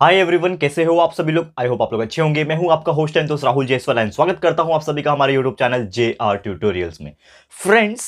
hi everyone कैसे हो आप सभी लोग आई होप आप लोग अच्छे होंगे मैं हूं आपका होस्ट एंड दोस्त राहुल जयसवाल एंड स्वागत करता हूं आप सभी का हमारे YouTube channel J R tutorials में फ्रेंड्स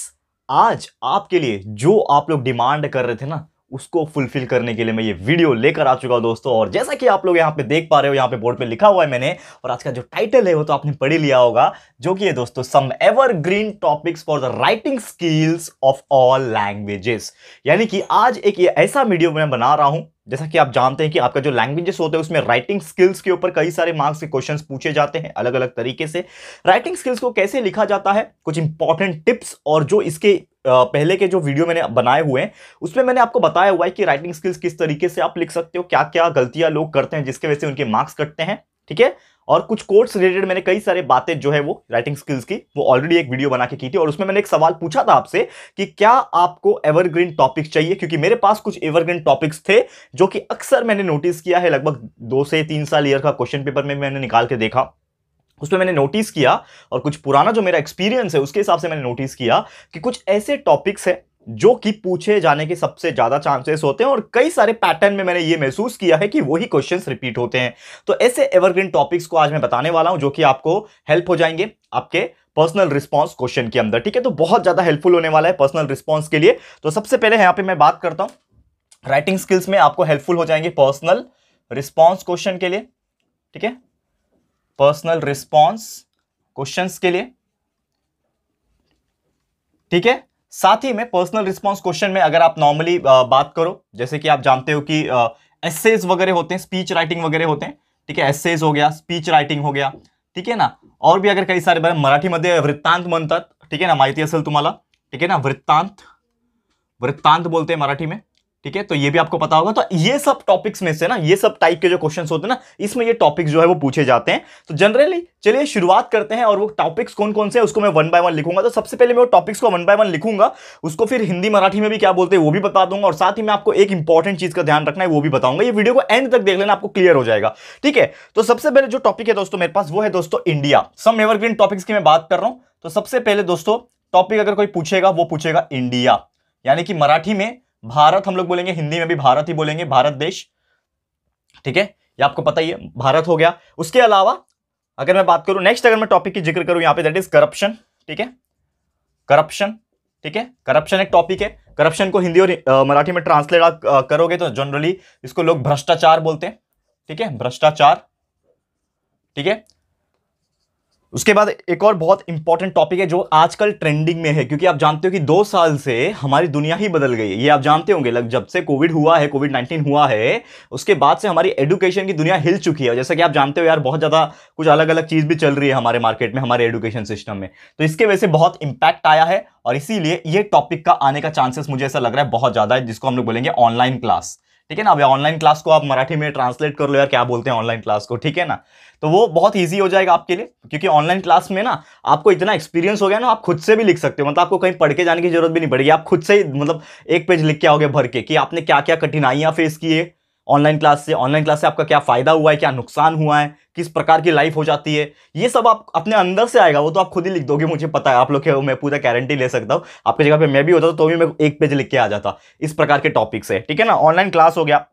आज आपके लिए जो आप लोग डिमांड कर रहे थे ना उसको फुलफिल करने के लिए मैं ये वीडियो लेकर आ चुका हूँ दोस्तों और जैसा कि आप लोग यहाँ पे देख पा रहे हो यहाँ पे बोर्ड पे लिखा हुआ है मैंने और आज का जो टाइटल है वो तो आपने पढ़ ही लिया होगा जो कि है दोस्तों some evergreen topics for the writing skills of all languages यानी कि आज एक ये ऐसा वीडियो मैं बना रहा हूँ जैसा कि आप जानते हैं कि आपका जो लैंग्वेजेस होते हैं उसमें राइटिंग स्किल्स के ऊपर कई सारे मार्क्स के क्वेश्चंस पूछे जाते हैं अलग अलग तरीके से राइटिंग स्किल्स को कैसे लिखा जाता है कुछ इंपॉर्टेंट टिप्स और जो इसके पहले के जो वीडियो मैंने बनाए हुए हैं उसमें मैंने आपको बताया हुआ है कि राइटिंग स्किल्स किस तरीके से आप लिख सकते हो क्या क्या गलतियां लोग करते हैं जिसके वजह से उनके मार्क्स कटते हैं ठीक है और कुछ कोर्स रिलेटेड मैंने कई सारे बातें जो है वो राइटिंग स्किल्स की वो ऑलरेडी एक वीडियो बना के की थी और उसमें मैंने एक सवाल पूछा था आपसे कि क्या आपको एवरग्रीन टॉपिक्स चाहिए क्योंकि मेरे पास कुछ एवरग्रीन टॉपिक्स थे जो कि अक्सर मैंने नोटिस किया है लगभग दो से तीन साल ईयर का क्वेश्चन पेपर में मैंने निकाल के देखा उसमें मैंने नोटिस किया और कुछ पुराना जो मेरा एक्सपीरियंस है उसके हिसाब से मैंने नोटिस किया कि कुछ ऐसे टॉपिक्स हैं जो कि पूछे जाने के सबसे ज़्यादा चांसेस होते हैं और कई सारे पैटर्न में मैंने ये महसूस किया है कि वही क्वेश्चंस रिपीट होते हैं तो ऐसे एवरग्रीन टॉपिक्स को आज मैं बताने वाला हूं जो कि आपको हेल्प हो जाएंगे आपके पर्सनल रिस्पॉन्स क्वेश्चन के अंदर ठीक है तो बहुत ज़्यादा हेल्पफुल होने वाला है पर्सनल रिस्पॉन्स के लिए तो सबसे पहले यहाँ पर मैं बात करता हूँ राइटिंग स्किल्स में आपको हेल्पफुल हो जाएंगे पर्सनल रिस्पॉन्स क्वेश्चन के लिए ठीक है पर्सनल रिस्पॉन्स क्वेश्चंस के लिए ठीक है साथ ही में पर्सनल रिस्पॉन्स क्वेश्चन में अगर आप नॉर्मली बात करो जैसे कि आप जानते हो कि एसेज वगैरह होते हैं स्पीच राइटिंग वगैरह होते हैं ठीक है एसेज हो गया स्पीच राइटिंग हो गया ठीक है ना और भी अगर कई सारे मराठी मध्य वृत्तांत म्हणतात ठीक है ना माहिती तुम्हारा ठीक है ना वृत्तांत वृत्तांत बोलते हैं मराठी में ठीक है तो ये भी आपको पता होगा तो ये सब टॉपिक्स में से ना ये सब टाइप के जो क्वेश्चन होते हैं ना इसमें ये टॉपिक्स जो है वो पूछे जाते हैं तो जनरली चलिए शुरुआत करते हैं और वो टॉपिक्स कौन कौन से उसको मैं वन बाय वन लिखूंगा तो सबसे पहले मैं वो टॉपिक्स को वन बाय वन लिखूंगा उसको फिर हिंदी मराठी में भी क्या बोलते हैं वो भी बता दूंगा और साथ ही मैं आपको एक इंपॉर्टेंट चीज का ध्यान रखना है वो भी बताऊंगा ये वीडियो को एंड तक देख लेना आपको क्लियर हो जाएगा ठीक है तो सबसे पहले जो टॉपिक है दोस्तों मेरे पास वो है दोस्तों इंडिया सम एवरग्रीन टॉपिक्स की मैं बात कर रहा हूँ तो सबसे पहले दोस्तों टॉपिक अगर कोई पूछेगा वो पूछेगा इंडिया यानी कि मराठी में भारत हम लोग बोलेंगे हिंदी में भी भारत ही बोलेंगे भारत देश ठीक है ये आपको पता ही है भारत हो गया उसके अलावा अगर मैं बात करूं नेक्स्ट अगर मैं टॉपिक की जिक्र करूं यहां पे दैट इज करप्शन ठीक है करप्शन ठीक है करप्शन एक टॉपिक है करप्शन को हिंदी और मराठी में ट्रांसलेट करोगे तो जनरली इसको लोग भ्रष्टाचार बोलते हैं ठीक है भ्रष्टाचार ठीक है उसके बाद एक और बहुत इंपॉर्टेंट टॉपिक है जो आजकल ट्रेंडिंग में है क्योंकि आप जानते हो कि दो साल से हमारी दुनिया ही बदल गई है ये आप जानते होंगे लग जब से कोविड हुआ है कोविड नाइन्टीन हुआ है उसके बाद से हमारी एडुकेशन की दुनिया हिल चुकी है जैसा कि आप जानते हो यार बहुत ज़्यादा कुछ अलग अलग चीज़ भी चल रही है हमारे मार्केट में हमारे एडुकेशन सिस्टम में तो इसके वजह से बहुत इंपैक्ट आया है और इसीलिए ये टॉपिक का आने का चांसेस मुझे ऐसा लग रहा है बहुत ज़्यादा है जिसको हम लोग बोलेंगे ऑनलाइन क्लास ठीक है ना अब ऑनलाइन क्लास को आप मराठी में ट्रांसलेट कर लो यार क्या बोलते हैं ऑनलाइन क्लास को ठीक है ना तो वो बहुत ईजी हो जाएगा आपके लिए क्योंकि ऑनलाइन क्लास में ना आपको इतना एक्सपीरियंस हो गया ना आप खुद से भी लिख सकते हो मतलब आपको कहीं पढ़ के जाने की जरूरत भी नहीं पड़ेगी आप खुद से ही मतलब एक पेज लिख के आओगे भर के कि आपने क्या क्या कठिनाइयाँ फेस की है ऑनलाइन क्लास से ऑनलाइन क्लास से आपका क्या फ़ायदा हुआ है क्या नुकसान हुआ है किस प्रकार की लाइफ हो जाती है ये सब आप अपने अंदर से आएगा वो तो आप खुद ही लिख दोगे मुझे पता है आप लोग मैं पूरा गारंटी ले सकता हूँ आपकी जगह पे मैं भी होता तो भी मैं एक पेज लिख के आ जाता इस प्रकार के टॉपिक से ठीक है ना ऑनलाइन क्लास हो गया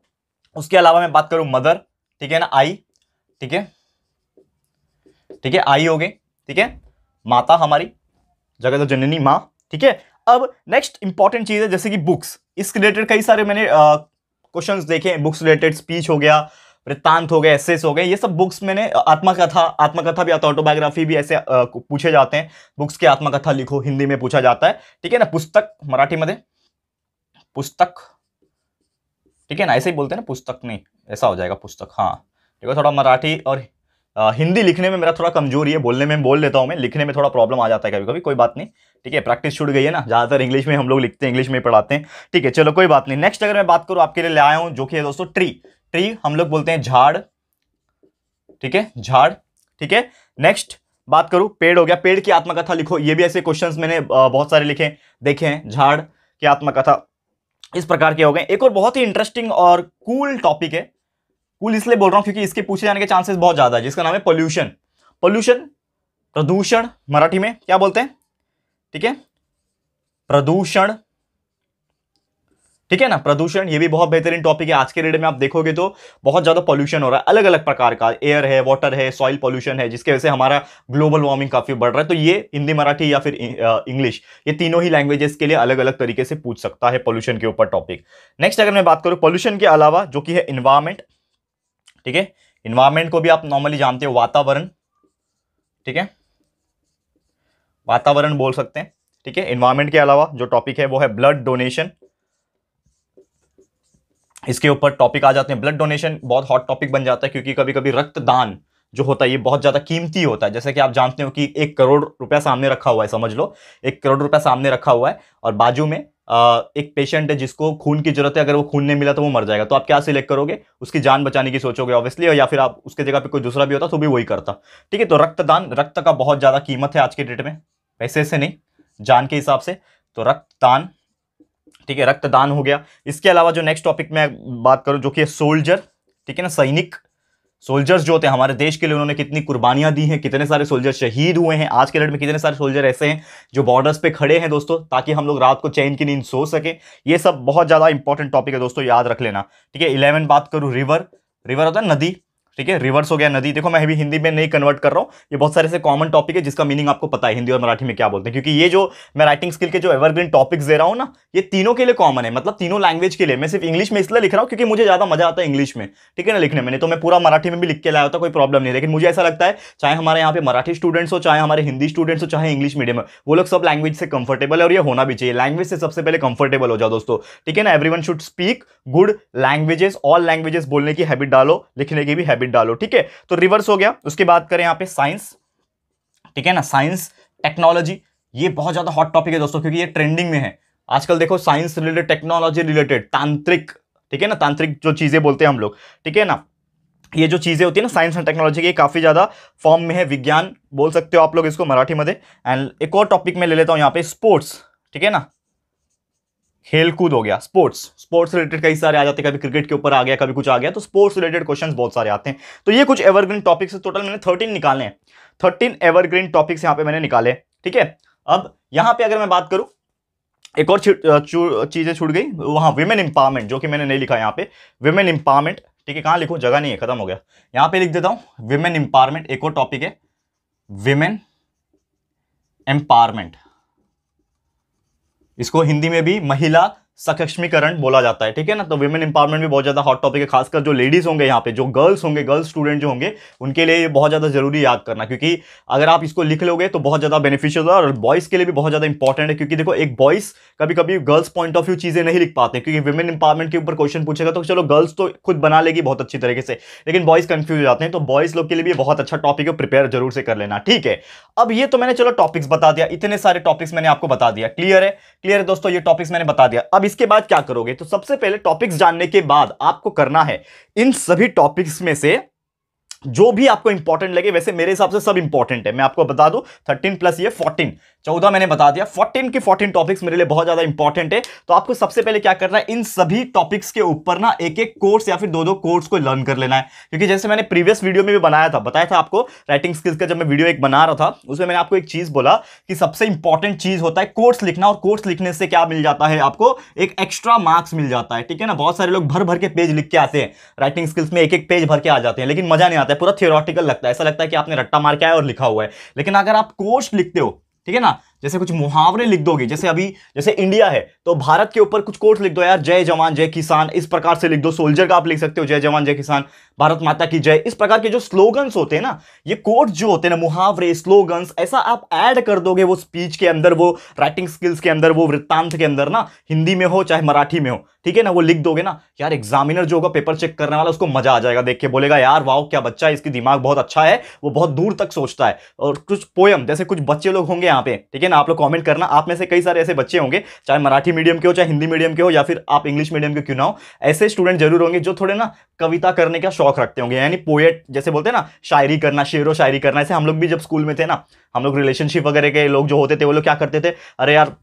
उसके अलावा मैं बात करूँ मदर ठीक है ना आई ठीक है ठीक है आई हो गए ठीक है माता हमारी जगह तो जननी माँ ठीक है अब नेक्स्ट इंपॉर्टेंट चीज़ है जैसे कि बुक्स इसके रिलेटेड कई सारे मैंने क्वेश्चंस देखे बुक्स रिलेटेड स्पीच हो गया वृत्तांत हो गए एसेस हो गए ये सब बुक्स मैंने आत्मकथा आत्मकथा भी आता ऑटोबायोग्राफी भी ऐसे आ, पूछे जाते हैं बुक्स की आत्मकथा लिखो हिंदी में पूछा जाता है ठीक है ना पुस्तक मराठी में पुस्तक ठीक है ना ऐसे ही बोलते हैं ना पुस्तक नहीं ऐसा हो जाएगा पुस्तक हाँ ठीक है थोड़ा मराठी और आ, हिंदी लिखने में मेरा थोड़ा कमजोरी है बोलने में बोल लेता हूँ मैं लिखने में थोड़ा प्रॉब्लम आ जाता है कभी कभी कोई बात नहीं ठीक है प्रैक्टिस छूट गई है ना ज़्यादातर इंग्लिश में हम लोग लिखते हैं इंग्लिश में पढ़ाते हैं ठीक है चलो कोई बात नहीं नेक्स्ट अगर मैं बात करूँ आपके लिए ले आया हूँ जो कि है दोस्तों ट्री ट्री हम लोग बोलते हैं झाड़ ठीक है झाड़ ठीक है नेक्स्ट बात करूँ पेड़ हो गया पेड़ की आत्मकथा लिखो ये भी ऐसे क्वेश्चन मैंने बहुत सारे लिखे देखे हैं झाड़ की आत्मकथा इस प्रकार के हो गए एक और बहुत ही इंटरेस्टिंग और कूल टॉपिक है कूल इसलिए बोल रहा हूँ क्योंकि इसके पूछे जाने के चांसेस बहुत ज़्यादा है जिसका नाम है पोल्यूशन पोल्यूशन प्रदूषण मराठी में क्या बोलते हैं ठीक है प्रदूषण ठीक है ना प्रदूषण ये भी बहुत बेहतरीन टॉपिक है आज के डेट में आप देखोगे तो बहुत ज़्यादा पॉल्यूशन हो रहा है अलग अलग प्रकार का एयर है वाटर है सॉइल पॉल्यूशन है जिसके वजह से हमारा ग्लोबल वार्मिंग काफ़ी बढ़ रहा है तो ये हिंदी मराठी या फिर इंग्लिश ये तीनों ही लैंग्वेजेस के लिए अलग अलग तरीके से पूछ सकता है पॉल्यूशन के ऊपर टॉपिक नेक्स्ट अगर मैं बात करूँ पॉल्यूशन के अलावा जो कि है इन्वायरमेंट ठीक है इन्वायरमेंट को भी आप नॉर्मली जानते हो वातावरण ठीक है वातावरण बोल सकते हैं ठीक है इन्वायरमेंट के अलावा जो टॉपिक है वो है ब्लड डोनेशन इसके ऊपर टॉपिक आ जाते हैं ब्लड डोनेशन बहुत हॉट टॉपिक बन जाता है क्योंकि कभी कभी रक्तदान जो होता है ये बहुत ज़्यादा कीमती होता है जैसे कि आप जानते हो कि एक करोड़ रुपया सामने रखा हुआ है समझ लो एक करोड़ रुपया सामने रखा हुआ है और बाजू में एक पेशेंट है जिसको खून की जरूरत है अगर वो खून नहीं मिला तो वो मर जाएगा तो आप क्या सिलेक्ट करोगे उसकी जान बचाने की सोचोगे ऑब्वियसली या फिर आप उसके जगह पे कोई दूसरा भी होता तो भी वही करता ठीक है तो रक्तदान रक्त का बहुत ज़्यादा कीमत है आज के डेट में पैसे से नहीं जान के हिसाब से तो रक्तदान ठीक है रक्तदान हो गया इसके अलावा जो नेक्स्ट टॉपिक में बात करूँ जो कि सोल्जर ठीक है ना सैनिक सोल्जर्स जो थे हमारे देश के लिए उन्होंने कितनी कुर्बानियां दी हैं कितने सारे सोल्जर शहीद हुए हैं आज के डेट में कितने सारे सोल्जर ऐसे हैं जो बॉर्डर्स पे खड़े हैं दोस्तों ताकि हम लोग रात को चैन की नींद सो सके ये सब बहुत ज़्यादा इंपॉर्टेंट टॉपिक है दोस्तों याद रख लेना ठीक है इलेवन बात करूँ रिवर रिवर होता है नदी ठीक है रिवर्स हो गया नदी देखो मैं अभी हिंदी में नहीं कन्वर्ट कर रहा हूँ ये बहुत सारे ऐसे कॉमन टॉपिक है जिसका मीनिंग आपको पता है हिंदी और मराठी में क्या बोलते हैं क्योंकि ये जो मैं राइटिंग स्किल के जो एवरग्रीन टॉपिक्स दे रहा हूँ ना ये तीनों के लिए कॉमन है मतलब तीनों लैंग्वेज के लिए मैं सिर्फ इंग्लिश में इसलिए लिख रहा हूँ क्योंकि मुझे ज्यादा मजा आता है इंग्लिश में ठीक है ना लिखने में नहीं तो मैं पूरा मराठी में भी लिख के लाया होता कोई प्रॉब्लम नहीं लेकिन मुझे ऐसा लगता है चाहे हमारे यहाँ पे मराठी स्टूडेंट्स हो चाहे हमारे हिंदी स्टूडेंट्स हो चाहे इंग्लिश मीडियम में वो लोग सब लैंग्वेज से कंफर्टेबल है और ये होना भी चाहिए लैंग्वेज से सबसे पहले कंफर्टेबल हो जाओ दोस्तों ठीक है ना every should speak good languages all languages बोलने की हैबिट डालो लिखने की भी हैबिट प्रॉफिट डालो ठीक है तो रिवर्स हो गया उसके बाद करें यहाँ पे साइंस ठीक है ना साइंस टेक्नोलॉजी ये बहुत ज़्यादा हॉट टॉपिक है दोस्तों क्योंकि ये ट्रेंडिंग में है आजकल देखो साइंस रिलेटेड टेक्नोलॉजी रिलेटेड तांत्रिक ठीक है ना तांत्रिक जो चीज़ें बोलते हैं हम लोग ठीक है ना ये जो चीज़ें होती है ना साइंस एंड टेक्नोलॉजी की काफ़ी ज़्यादा फॉर्म में है विज्ञान बोल सकते हो आप लोग इसको मराठी में एंड एक और टॉपिक में ले लेता हूँ यहाँ पे स्पोर्ट्स ठीक है ना खेलकूद हो गया स्पोर्ट्स स्पोर्ट्स रिलेटेड कई सारे आ जाते हैं कभी क्रिकेट के ऊपर आ गया कभी कुछ आ गया तो स्पोर्ट्स रिलेटेड क्वेश्चंस बहुत सारे आते हैं तो ये कुछ एवरग्रीन टॉपिक्स टोटल मैंने थर्टीन निकाले हैं थर्टीन एवरग्रीन टॉपिक्स यहाँ पे मैंने निकाले ठीक है अब यहाँ पे अगर मैं बात करूँ एक और चीज़ें छूट गई वहाँ वेमेन एम्पावरमेंट जो कि मैंने नहीं लिखा यहाँ पे वेमेन एम्पावरमेंट ठीक है कहाँ लिखूँ जगह नहीं है खत्म हो गया यहाँ पे लिख देता हूँ वेमेन एम्पावरमेंट एक और टॉपिक है वेमेन एम्पावरमेंट इसको हिंदी में भी महिला सक्षमीकरण बोला जाता है ठीक है ना तो वुमेन एम्पावरमेंट भी बहुत ज़्यादा हॉट टॉपिक है खासकर जो लेडीज़ होंगे यहाँ पे जो गर्ल्स होंगे गर्ल्स स्टूडेंट जो होंगे उनके लिए ये बहुत ज़्यादा जरूरी याद करना क्योंकि अगर आप इसको लिख लोगे तो बहुत ज़्यादा बेनिफिशियल होगा और बॉयज़ के लिए भी बहुत ज़्यादा इंपॉर्टेंट है क्योंकि देखो एक बॉयज़ कभी कभी गर्ल्स पॉइंट ऑफ व्यू चीज़ें नहीं लिख पाते क्योंकि वुमेन एम्पावरमेंट के ऊपर क्वेश्चन पूछेगा तो चलो गर्ल्स तो खुद बना लेगी बहुत अच्छी तरीके से लेकिन बॉयज़ कन्फ्यूज हो जाते हैं तो बॉयज़ लोग के लिए भी बहुत अच्छा टॉपिक है प्रिपेयर जरूर से कर लेना ठीक है अब ये तो मैंने चलो टॉपिक्स बता दिया इतने सारे टॉपिक्स मैंने आपको बता दिया क्लियर है क्लियर है दोस्तों ये टॉपिक्स मैंने बता दिया अब इसके बाद क्या करोगे तो सबसे पहले टॉपिक्स जानने के बाद आपको करना है इन सभी टॉपिक्स में से जो भी आपको इंपॉर्टेंट लगे वैसे मेरे हिसाब से सब इंपॉर्टेंट है मैं आपको बता दूं थर्टीन प्लस ये फोर्टीन चौदह मैंने बता दिया फोर्टीन के फोर्टीन टॉपिक्स मेरे लिए बहुत ज्यादा इंपॉर्टेंट है तो आपको सबसे पहले क्या करना है इन सभी टॉपिक्स के ऊपर ना एक एक कोर्स या फिर दो दो कोर्स को लर्न कर लेना है क्योंकि जैसे मैंने प्रीवियस वीडियो में भी बनाया था बताया था आपको राइटिंग स्किल्स का जब मैं वीडियो एक बना रहा था उसमें मैंने आपको एक चीज बोला कि सबसे इंपॉर्टेंट चीज होता है कोर्स लिखना और कोर्स लिखने से क्या मिल जाता है आपको एक एक्स्ट्रा मार्क्स मिल जाता है ठीक है ना बहुत सारे लोग भर भर के पेज लिख के आते हैं राइटिंग स्किल्स में एक एक पेज भर के आ जाते हैं लेकिन मजा नहीं आता है पूरा थियोरटिकल लगता है ऐसा लगता है कि आपने रट्टा मार के आया और लिखा हुआ है लेकिन अगर आप कोर्स लिखते हो ठीक है ना जैसे कुछ मुहावरे लिख दोगे जैसे अभी जैसे इंडिया है तो भारत के ऊपर कुछ कोर्ट लिख दो यार जय जवान जय किसान इस प्रकार से लिख दो सोल्जर का आप लिख सकते हो जय जवान जय किसान भारत माता की जय इस प्रकार के जो स्लोगन्स होते हैं ना ये कोर्ट जो होते हैं ना मुहावरे स्लोगन्स ऐसा आप ऐड कर दोगे वो स्पीच के अंदर वो राइटिंग स्किल्स के अंदर वो वृत्तांत के अंदर ना हिंदी में हो चाहे मराठी में हो ठीक है ना वो लिख दोगे ना यार एग्जामिनर जो होगा पेपर चेक करने वाला उसको मजा आ जाएगा देख के बोलेगा यार वाह क्या बच्चा है इसकी दिमाग बहुत अच्छा है वो बहुत दूर तक सोचता है और कुछ पोयम जैसे कुछ बच्चे लोग होंगे यहाँ पे ठीक है लेकिन आप लोग कॉमेंट करना आप में से कई सारे ऐसे बच्चे होंगे चाहे मराठी मीडियम के हो चाहे हिंदी मीडियम के हो या फिर आप इंग्लिश मीडियम के क्यों ना हो ऐसे स्टूडेंट जरूर होंगे जो थोड़े ना कविता करने का शौक रखते होंगे यानी पोएट जैसे बोलते हैं ना शायरी करना व शायरी करना ऐसे हम लोग भी जब स्कूल में थे ना हम लोग रिलेशनशिप वगैरह के लोग जो होते थे वो लोग क्या करते थे अरे यार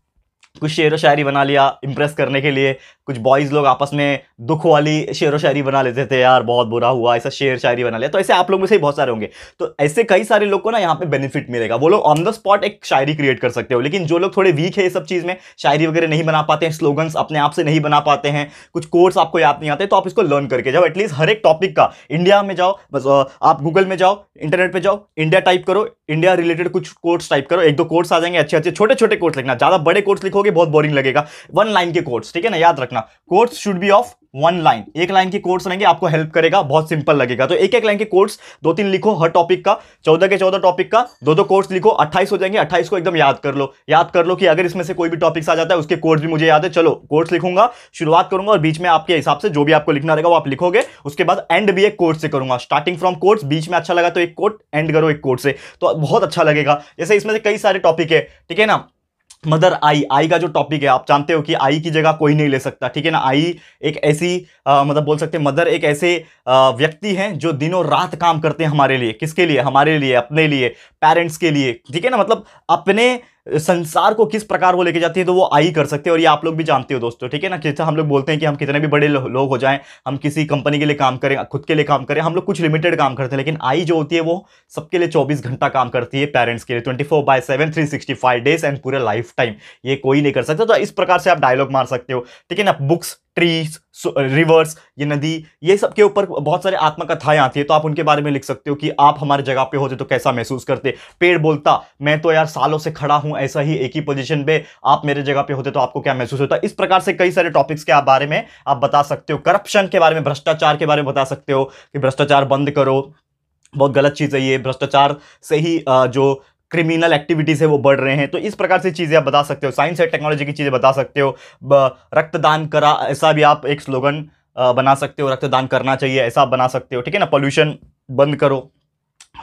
कुछ शेर व शायरी बना लिया इम्प्रेस करने के लिए कुछ बॉयज़ लोग आपस में दुख वाली शेर व शायरी बना लेते थे यार बहुत बुरा हुआ ऐसा शेर शायरी बना लिया तो ऐसे आप लोग में से ही बहुत सारे होंगे तो ऐसे कई सारे लोग को ना यहाँ पे बेनिफिट मिलेगा वो लोग ऑन द स्पॉट एक शायरी क्रिएट कर सकते हो लेकिन जो लोग थोड़े वीक है ये सब चीज़ में शायरी वगैरह नहीं बना पाते हैं स्लोगन्स अपने आप से नहीं बना पाते हैं कुछ कोर्स आपको याद नहीं आते तो आप इसको लर्न करके जाओ एटलीस्ट हर एक टॉपिक का इंडिया में जाओ बस आप गूगल में जाओ इंटरनेट पर जाओ इंडिया टाइप करो इंडिया रिलेटेड कुछ कोर्स टाइप करो एक दो कोर्स आ जाएंगे अच्छे अच्छे छोटे छोटे कोर्स लिखना ज़्यादा बड़े कोर्स लिखो लिखोगे बहुत बोरिंग लगेगा वन लाइन के कोर्स ठीक है ना याद रखना course should be of one line एक लाइन के कोर्स रहेंगे आपको हेल्प करेगा बहुत सिंपल लगेगा तो एक एक लाइन के कोर्स दो तीन लिखो हर टॉपिक का चौदह के चौदह टॉपिक का दो दो कोर्स लिखो अट्ठाईस हो जाएंगे अट्ठाईस को एकदम याद कर लो याद कर लो कि अगर इसमें से कोई भी टॉपिक्स आ जाता है उसके कोर्स भी मुझे याद है चलो कोर्स लिखूंगा शुरुआत करूंगा और बीच में आपके हिसाब से जो भी आपको लिखना रहेगा वो आप लिखोगे उसके बाद एंड भी एक कोर्स से करूंगा स्टार्टिंग फ्रॉम कोर्स बीच में अच्छा लगा तो एक कोर्ट एंड करो एक कोर्स से तो बहुत अच्छा लगेगा जैसे इसमें से कई सारे टॉपिक है ठीक है ना मदर आई आई का जो टॉपिक है आप जानते हो कि आई की जगह कोई नहीं ले सकता ठीक है ना आई एक ऐसी आ, मतलब बोल सकते हैं मदर एक ऐसे आ, व्यक्ति हैं जो दिनों रात काम करते हैं हमारे लिए किसके लिए हमारे लिए अपने लिए पेरेंट्स के लिए ठीक है ना मतलब अपने संसार को किस प्रकार वो लेके जाती है तो वो आई कर सकते हैं और ये आप लोग भी जानते हो दोस्तों ठीक है ना जैसे हम लोग बोलते हैं कि हम कितने भी बड़े लोग हो जाएं हम किसी कंपनी के लिए काम करें खुद के लिए काम करें हम लोग कुछ लिमिटेड काम करते हैं लेकिन आई जो होती है वो सबके लिए चौबीस घंटा काम करती है पेरेंट्स के लिए twenty four by seven three sixty five days and पूरे लाइफ टाइम ये कोई नहीं कर सकता तो इस प्रकार से आप डायलॉग मार सकते हो ठीक है ना बुक्स ट्रीज रिवर्स uh, ये नदी ये सब के ऊपर बहुत सारे आत्मकथाएं आती है तो आप उनके बारे में लिख सकते हो कि आप हमारे जगह पे होते तो कैसा महसूस करते पेड़ बोलता मैं तो यार सालों से खड़ा हूं ऐसा ही एक ही पोजीशन पे आप मेरे जगह पे होते तो आपको क्या महसूस होता इस प्रकार से कई सारे टॉपिक्स के आप बारे में आप बता सकते हो करप्शन के बारे में भ्रष्टाचार के बारे में बता सकते हो कि भ्रष्टाचार बंद करो बहुत गलत चीज़ है ये भ्रष्टाचार से ही जो क्रिमिनल एक्टिविटीज़ है वो बढ़ रहे हैं तो इस प्रकार से चीज़ें आप बता सकते हो साइंस एंड टेक्नोलॉजी की चीज़ें बता सकते हो रक्तदान करा ऐसा भी आप एक स्लोगन बना सकते हो रक्तदान करना चाहिए ऐसा बना सकते हो ठीक है ना पॉल्यूशन बंद करो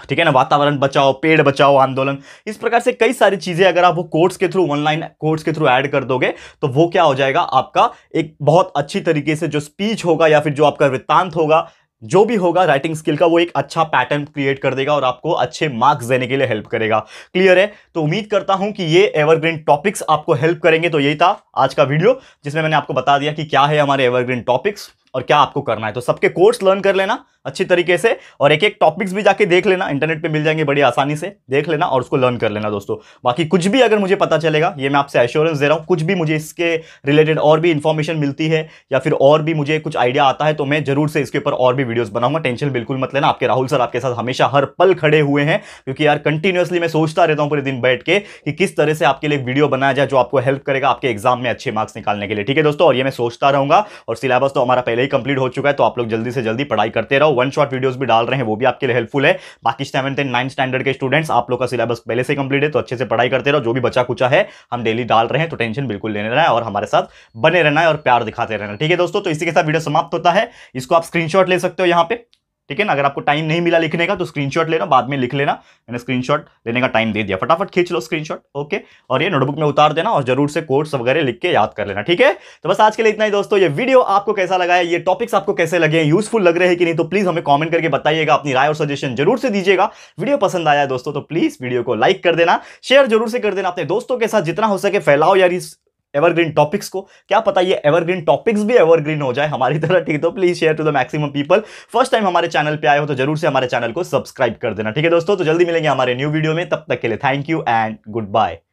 ठीक है ना वातावरण बचाओ पेड़ बचाओ आंदोलन इस प्रकार से कई सारी चीज़ें अगर आप वो कोर्ट्स के थ्रू ऑनलाइन कोर्ट्स के थ्रू ऐड कर दोगे तो वो क्या हो जाएगा आपका एक बहुत अच्छी तरीके से जो स्पीच होगा या फिर जो आपका वृत्तांत होगा जो भी होगा राइटिंग स्किल का वो एक अच्छा पैटर्न क्रिएट कर देगा और आपको अच्छे मार्क्स देने के लिए हेल्प करेगा क्लियर है तो उम्मीद करता हूं कि ये एवरग्रीन टॉपिक्स आपको हेल्प करेंगे तो यही था आज का वीडियो जिसमें मैंने आपको बता दिया कि क्या है हमारे एवरग्रीन टॉपिक्स और क्या आपको करना है तो सबके कोर्स लर्न कर लेना अच्छी तरीके से और एक एक टॉपिक्स भी जाके देख लेना इंटरनेट पे मिल जाएंगे बड़ी आसानी से देख लेना और उसको लर्न कर लेना दोस्तों बाकी कुछ भी अगर मुझे पता चलेगा ये मैं आपसे एश्योरेंस दे रहा हूँ कुछ भी मुझे इसके रिलेटेड और भी इन्फॉर्मेशन मिलती है या फिर और भी मुझे कुछ आइडिया आता है तो मैं जरूर से इसके ऊपर और भी वीडियोज़ बनाऊंगा टेंशन बिल्कुल मत लेना आपके राहुल सर आपके साथ हमेशा हर पल खड़े हुए हैं क्योंकि यार कंटिन्यूसली मैं सोचता रहता हूँ पूरे दिन बैठ के कि किस तरह से आपके लिए वीडियो बनाया जाए जो आपको हेल्प करेगा आपके एग्जाम में अच्छे मार्क्स निकालने के लिए ठीक है दोस्तों और ये मैं सोचता रहूँगा और सिलेबस तो हमारा पहले पहले ही कंप्लीट हो चुका है तो आप लोग जल्दी से जल्दी पढ़ाई करते रहो वन शॉट वीडियोस भी डाल रहे हैं वो भी आपके लिए हेल्पफुल है बाकी सेवंथ एंड नाइन स्टैंडर्ड के स्टूडेंट्स आप लोग का सिलेबस पहले से कंप्लीट है तो अच्छे से पढ़ाई करते रहो जो भी बचा कुचा है हम डेली डाल रहे हैं तो टेंशन बिल्कुल लेने रहना है और हमारे साथ बने रहना है और प्यार दिखाते रहना ठीक है दोस्तों तो इसी के साथ वीडियो समाप्त होता है इसको आप स्क्रीनशॉट ले सकते हो यहाँ पे ठीक है ना अगर आपको टाइम नहीं मिला लिखने का तो स्क्रीनशॉट लेना बाद में लिख लेना मैंने स्क्रीनशॉट लेने का टाइम दे दिया फटाफट खींच लो स्क्रीनशॉट ओके और ये नोटबुक में उतार देना और जरूर से कोर्स वगैरह लिख के याद कर लेना ठीक है तो बस आज के लिए इतना ही दोस्तों ये वीडियो आपको कैसा लगा है ये टॉपिक्स आपको कैसे लगे यूजफुल लग रहे हैं कि नहीं तो प्लीज हमें कॉमेंट करके बताइएगा अपनी राय और सजेशन जरूर से दीजिएगा वीडियो पसंद आया दोस्तों तो प्लीज वीडियो को लाइक कर देना शेयर जरूर से कर देना अपने दोस्तों के साथ जितना हो सके फैलाओ यार इस एवरग्रीन टॉपिक्स को क्या पता ये एवरग्रीन टॉपिक्स भी एवरग्रीन हो जाए हमारी तरह ठीक है तो please share to the maximum people first time हमारे चैनल पे आए हो तो जरूर से हमारे चैनल को सब्सक्राइब कर देना ठीक है दोस्तों तो जल्दी मिलेंगे हमारे न्यू वीडियो में तब तक के लिए thank you and good bye